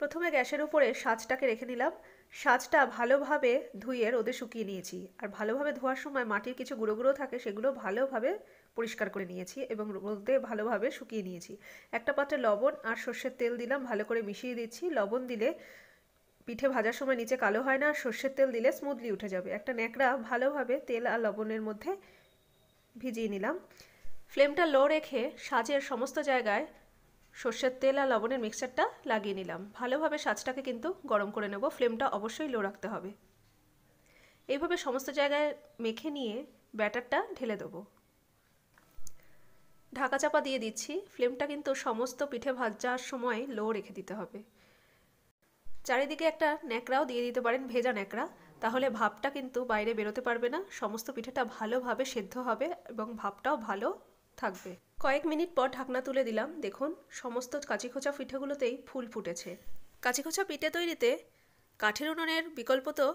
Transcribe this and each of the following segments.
প্রথমে গ্যাসের উপরে সাজটাকে রেখে নিলাম সাজটা ভালোভাবে ধুয়ে রোদে শুকিয়ে নিয়েছি আর ভালোভাবে ধোয়ার সময় মাটির কিছু গুঁড়ো গুঁড়ো থাকে সেগুলো ভালোভাবে পরিষ্কার করে নিয়েছি এবং রোদে ভালোভাবে শুকিয়ে নিয়েছি একটা পাত্রে লবণ আর সর্ষের তেল দিলাম ভালো করে মিশিয়ে দিচ্ছি লবণ দিলে পিঠে ভাজার সময় নিচে কালো হয় না আর সর্ষের তেল দিলে স্মুথলি উঠে যাবে একটা ন্যাকড়া ভালোভাবে তেল আর লবণের মধ্যে ভিজিয়ে নিলাম ফ্লেমটা লো রেখে সাজের সমস্ত জায়গায় সর্ষের তেল আর লবণের মিক্সচারটা লাগিয়ে নিলাম ভালোভাবে সাজটাকে কিন্তু গরম করে নেব ফ্লেমটা অবশ্যই লো রাখতে হবে এইভাবে সমস্ত জায়গায় মেখে নিয়ে ব্যাটারটা ঢেলে দেবো ঢাকা চাপা দিয়ে দিচ্ছি ফ্লেমটা কিন্তু সমস্ত পিঠে ভাজার সময় লো রেখে দিতে হবে চারিদিকে একটা ন্যাকড়াও দিয়ে দিতে পারেন ভেজা ন্যাকড়া তাহলে ভাপটা কিন্তু বাইরে বেরোতে পারবে না সমস্ত পিঠেটা ভালোভাবে সেদ্ধ হবে এবং ভাপটাও ভালো থাকবে কয়েক মিনিট পর ঢাকনা তুলে দিলাম দেখুন সমস্ত কাঁচিখোঁচা পিঠেগুলোতেই ফুল ফুটেছে কাঁচিখোঁচা পিঠে তৈরিতে কাঠের উনুনের বিকল্প তো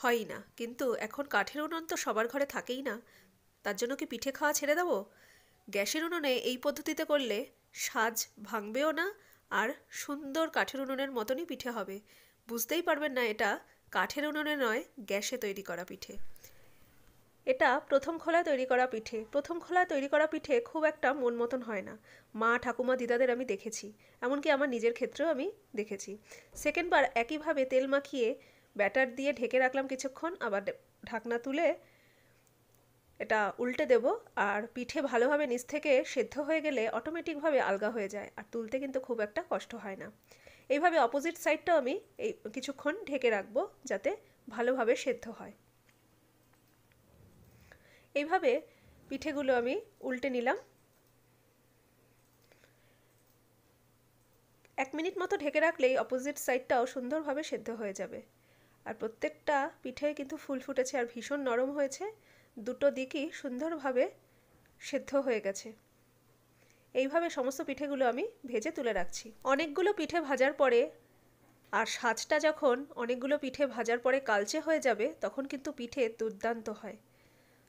হয়ই না কিন্তু এখন কাঠের উনুন তো সবার ঘরে থাকেই না তার জন্য কি পিঠে খাওয়া ছেড়ে দেবো গ্যাসের উনুনে এই পদ্ধতিতে করলে সাজ ভাঙবেও না আর সুন্দর কাঠের উনুনের মতনই পিঠে হবে বুঝতেই পারবেন না এটা কাঠের উনুনে নয় গ্যাসে তৈরি করা পিঠে এটা প্রথম খোলায় তৈরি করা পিঠে প্রথম খোলায় তৈরি করা পিঠে খুব একটা মন মতন হয় না মা ঠাকুমা দিদাদের আমি দেখেছি এমনকি আমার নিজের ক্ষেত্রেও আমি দেখেছি সেকেন্ডবার একইভাবে তেল মাখিয়ে ব্যাটার দিয়ে ঢেকে রাখলাম কিছুক্ষণ আবার ঢাকনা তুলে এটা উল্টে দেব আর পিঠে ভালোভাবে নিচ থেকে সেদ্ধ হয়ে গেলে অটোমেটিকভাবে আলগা হয়ে যায় আর তুলতে কিন্তু খুব একটা কষ্ট হয় না এইভাবে অপোজিট সাইডটাও আমি এই কিছুক্ষণ ঢেকে রাখবো যাতে ভালোভাবে সেদ্ধ হয় এইভাবে পিঠেগুলো আমি উল্টে নিলাম এক মিনিট মতো ঢেকে রাখলেই অপোজিট সাইডটাও সুন্দরভাবে সেদ্ধ হয়ে যাবে আর প্রত্যেকটা পিঠে কিন্তু ফুল ফুটেছে আর ভীষণ নরম হয়েছে দুটো দিকই সুন্দরভাবে সেদ্ধ হয়ে গেছে এইভাবে সমস্ত পিঠেগুলো আমি ভেজে তুলে রাখছি অনেকগুলো পিঠে ভাজার পরে আর সাজটা যখন অনেকগুলো পিঠে ভাজার পরে কালচে হয়ে যাবে তখন কিন্তু পিঠে দুর্দান্ত হয়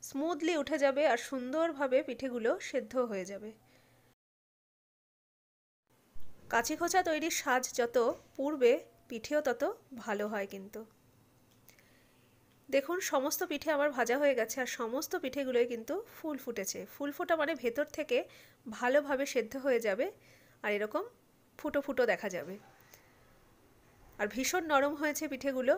স্মুথলি উঠে যাবে আর সুন্দরভাবে পিঠেগুলো সেদ্ধ হয়ে যাবে কাঁচি খোঁচা তৈরির সাজ যত পূর্বে পিঠেও তত ভালো হয় কিন্তু দেখুন সমস্ত পিঠে আমার ভাজা হয়ে গেছে আর সমস্ত পিঠেগুলোই কিন্তু ফুল ফুটেছে ফুল ফোটা মানে ভেতর থেকে ভালোভাবে সেদ্ধ হয়ে যাবে আর এরকম ফুটো ফুটো দেখা যাবে আর ভীষণ নরম হয়েছে পিঠেগুলো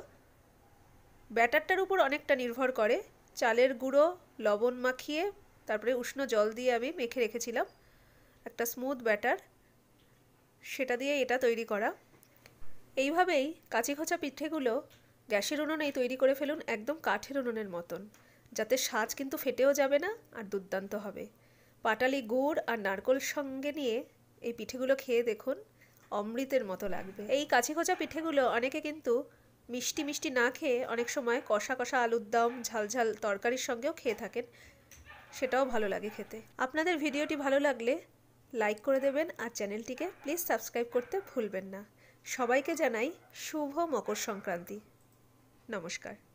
ব্যাটারটার উপর অনেকটা নির্ভর করে চালের গুঁড়ো লবণ মাখিয়ে তারপরে উষ্ণ জল দিয়ে আমি মেখে রেখেছিলাম একটা স্মুথ ব্যাটার সেটা দিয়ে এটা তৈরি করা এইভাবেই কাঁচি খোঁচা পিঠেগুলো গ্যাসের উনুনেই তৈরি করে ফেলুন একদম কাঠের উনুনের মতন যাতে সাজ কিন্তু ফেটেও যাবে না আর দুর্দান্ত হবে পাটালি গুড় আর নারকোল সঙ্গে নিয়ে এই পিঠেগুলো খেয়ে দেখুন অমৃতের মতো লাগবে এই কাঁচি খোঁচা পিঠেগুলো অনেকে কিন্তু মিষ্টি মিষ্টি না খেয়ে অনেক সময় কষা কষা আলুর দম ঝালঝাল তরকারির সঙ্গেও খেয়ে থাকেন সেটাও ভালো লাগে খেতে আপনাদের ভিডিওটি ভালো লাগলে লাইক করে দেবেন আর চ্যানেলটিকে প্লিজ সাবস্ক্রাইব করতে ভুলবেন না সবাইকে জানাই শুভ মকর সংক্রান্তি নমস্কার